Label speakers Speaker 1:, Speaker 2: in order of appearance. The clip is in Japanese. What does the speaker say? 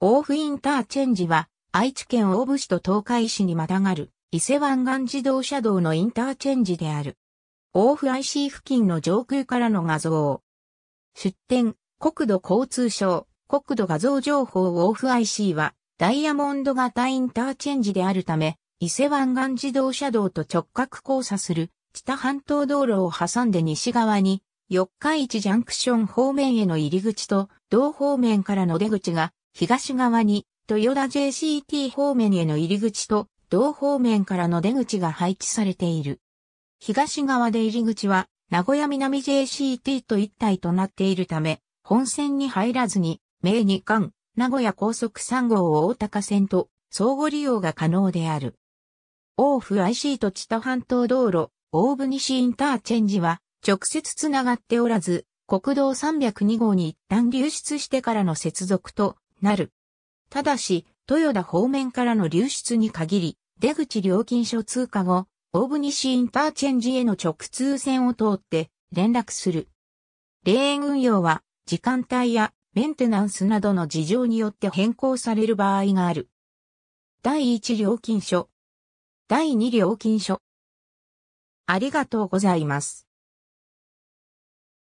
Speaker 1: 大府インター
Speaker 2: チェンジは、愛知県大府市と東海市にまたがる、伊勢湾岸自動車道のインターチェンジである。大府 IC 付近の上空からの画像。出展、国土交通省、国土画像情報大府 IC は、ダイヤモンド型インターチェンジであるため、伊勢湾岸自動車道と直角交差する、北半島道路を挟んで西側に、四日市ジャンクション方面への入り口と、同方面からの出口が東側に豊田 JCT 方面への入り口と同方面からの出口が配置されている。東側で入り口は名古屋南 JCT と一体となっているため、本線に入らずに、名2間、名古屋高速3号大高線と相互利用が可能である。大府 IC と千田半島道路、大府西インターチェンジは直接つながっておらず、国道302号に一旦流出してからの接続となる。ただし、豊田方面からの流出に限り、出口料金所通過後、大分西インターチェンジへの直通線を通って連絡する。レーン運用は時間帯やメンテナンスなどの事情によって変更される場合がある。第1料金所。第2料金所。
Speaker 1: ありがとうございます。